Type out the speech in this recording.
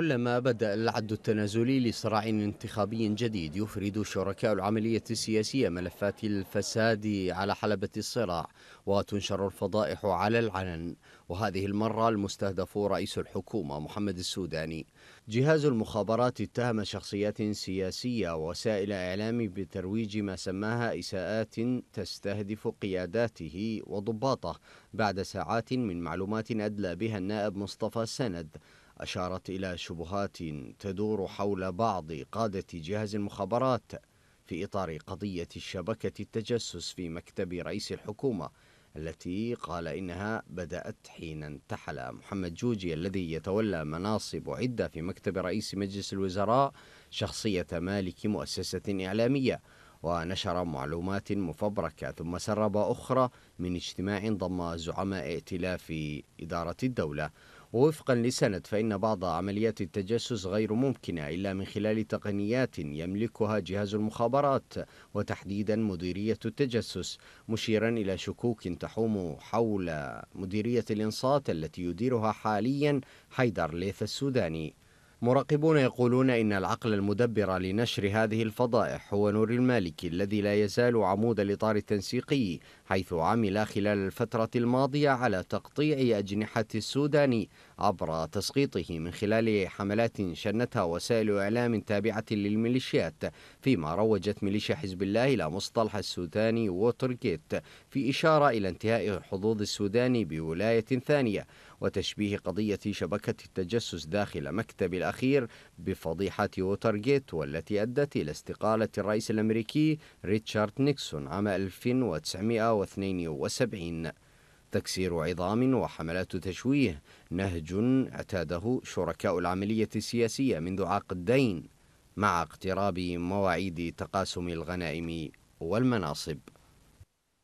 كلما بدأ العد التنازلي لصراع انتخابي جديد يفرد شركاء العملية السياسية ملفات الفساد على حلبة الصراع وتنشر الفضائح على العلن وهذه المرة المستهدف رئيس الحكومة محمد السوداني جهاز المخابرات اتهم شخصيات سياسية ووسائل إعلام بترويج ما سماها إساءات تستهدف قياداته وضباطه بعد ساعات من معلومات أدلى بها النائب مصطفى سند أشارت إلى شبهات تدور حول بعض قادة جهاز المخابرات في إطار قضية شبكة التجسس في مكتب رئيس الحكومة التي قال إنها بدأت حين انتحل محمد جوجي الذي يتولى مناصب عدة في مكتب رئيس مجلس الوزراء شخصية مالك مؤسسة إعلامية ونشر معلومات مفبركة ثم سرب أخرى من اجتماع ضم زعماء ائتلاف إدارة الدولة ووفقا لسند فإن بعض عمليات التجسس غير ممكنة إلا من خلال تقنيات يملكها جهاز المخابرات وتحديدا مديرية التجسس مشيرا إلى شكوك تحوم حول مديرية الإنصات التي يديرها حاليا حيدر ليث السوداني مراقبون يقولون إن العقل المدبر لنشر هذه الفضائح هو نور المالكي الذي لا يزال عمود الإطار التنسيقي حيث عمل خلال الفترة الماضية على تقطيع أجنحة السوداني عبر تسقيطه من خلال حملات شنتها وسائل إعلام تابعة للميليشيات فيما روجت ميليشيا حزب الله إلى مصطلح السوداني ووترغيت في إشارة إلى انتهاء حظوظ السوداني بولاية ثانية وتشبيه قضية شبكة التجسس داخل مكتب الأخير بفضيحة ووترغيت والتي أدت إلى استقالة الرئيس الأمريكي ريتشارد نيكسون عام 1972 تكسير عظام وحملات تشويه نهج اعتاده شركاء العملية السياسية منذ عقدين مع اقتراب مواعيد تقاسم الغنائم والمناصب